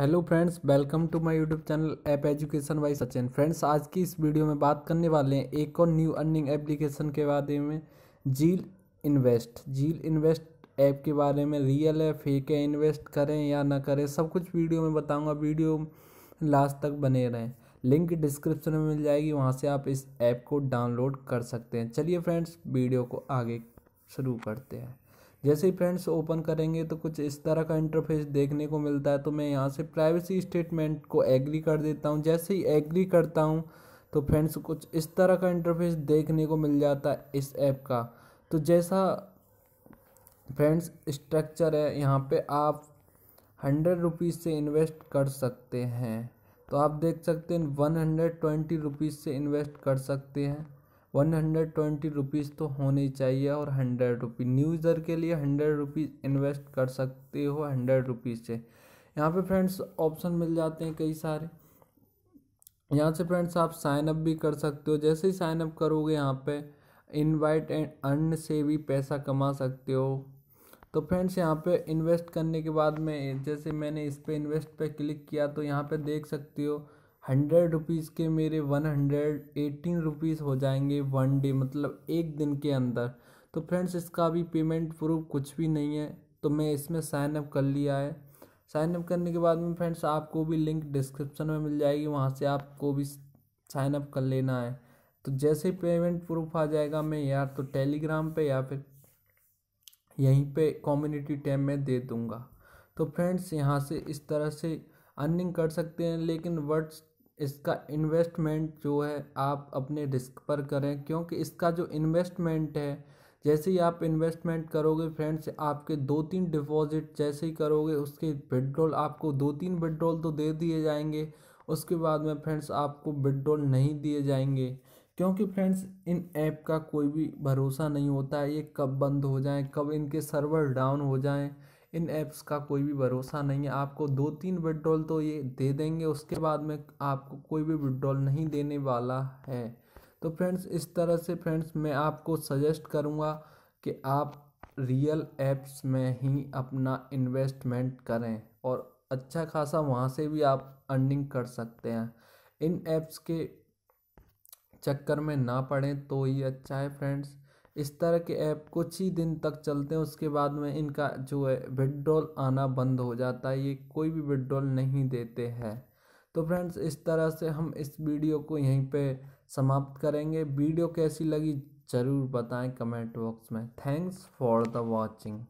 hello friends welcome to my YouTube channel app education by Sachin friends आज की इस video में बात करने वाले हैं एक और न्यू अर्निंग एप्लीकेशन के बारे में Zeal invest Zeal invest app के बारे में रियल है फेक है इन्वेस्ट करें या ना करें सब कुछ वीडियो में बताऊंगा वीडियो लास्ट तक बने रहें लिंक डिस्क्रिप्शन में मिल जाएगी वहाँ से आप इस ऐप को डाउनलोड कर सकते हैं चलिए फ्रेंड्स वीडियो को आगे शुरू करते हैं जैसे ही फ्रेंड्स ओपन करेंगे तो कुछ इस तरह का इंटरफेस देखने को मिलता है तो मैं यहाँ से प्राइवेसी स्टेटमेंट को एग्री कर देता हूँ जैसे ही एग्री करता हूँ तो फ्रेंड्स कुछ इस तरह का इंटरफेस देखने को मिल जाता है इस ऐप का तो जैसा फ्रेंड्स स्ट्रक्चर है यहाँ पे आप हंड्रेड रुपीज़ से इन्वेस्ट कर सकते हैं तो आप देख सकते हैं वन हंड्रेड ट्वेंटी रुपीज़ से इन्वेस्ट कर सकते हैं वन हंड्रेड ट्वेंटी रुपीज़ तो होनी चाहिए और हंड्रेड रुपी न्यूज़र के लिए हंड्रेड रुपीज़ इन्वेस्ट कर सकते हो हंड्रेड रुपीज़ से यहाँ पे फ्रेंड्स ऑप्शन मिल जाते हैं कई सारे यहाँ से फ्रेंड्स आप साइन अप भी कर सकते हो जैसे ही साइन अप करोगे यहाँ पे इनवाइट एंड अर्न से भी पैसा कमा सकते हो तो फ्रेंड्स यहाँ पे इन्वेस्ट करने के बाद में जैसे मैंने इस पर इन्वेस्ट पे क्लिक किया तो यहाँ पे देख सकते हो हंड्रेड रुपीज़ के मेरे वन हंड्रेड एटीन रुपीज़ हो जाएंगे वन डे मतलब एक दिन के अंदर तो फ्रेंड्स इसका अभी पेमेंट प्रूफ कुछ भी नहीं है तो मैं इसमें साइन अप कर लिया है साइन अप करने के बाद में फ्रेंड्स आपको भी लिंक डिस्क्रिप्शन में मिल जाएगी वहाँ से आपको भी साइन अप कर लेना है तो जैसे ही पेमेंट प्रूफ आ जाएगा मैं यार तो टेलीग्राम पे या फिर यहीं पे कम्युनिटी टैब में दे दूँगा तो फ्रेंड्स यहाँ से इस तरह से अर्निंग कर सकते हैं लेकिन वर्ड्स इसका इन्वेस्टमेंट जो है आप अपने रिस्क पर करें क्योंकि इसका जो इन्वेस्टमेंट है जैसे ही आप इन्वेस्टमेंट करोगे फ्रेंड्स आपके दो तीन डिपॉजिट जैसे ही करोगे उसके विड्रॉल आपको दो तीन विड्रॉल तो दे दिए जाएंगे उसके बाद में फ्रेंड्स आपको विड्रॉल नहीं दिए जाएंगे क्योंकि फ्रेंड्स इन ऐप का कोई भी भरोसा नहीं होता है ये कब बंद हो जाए कब इनके सर्वर डाउन हो जाएँ इन ऐप्स का कोई भी भरोसा नहीं है आपको दो तीन विड्रॉल तो ये दे देंगे उसके बाद में आपको कोई भी विड्रॉल नहीं देने वाला है तो फ्रेंड्स इस तरह से फ्रेंड्स मैं आपको सजेस्ट करूँगा कि आप रियल ऐप्स में ही अपना इन्वेस्टमेंट करें और अच्छा खासा वहाँ से भी आप अर्निंग कर सकते हैं इन ऐप्स के चक्कर में ना पड़ें तो ये अच्छा है फ्रेंड्स इस तरह के ऐप कुछ ही दिन तक चलते हैं उसके बाद में इनका जो है विड्रॉल आना बंद हो जाता है ये कोई भी विड्रॉल नहीं देते हैं तो फ्रेंड्स इस तरह से हम इस वीडियो को यहीं पे समाप्त करेंगे वीडियो कैसी लगी ज़रूर बताएं कमेंट बॉक्स में थैंक्स फॉर द वॉचिंग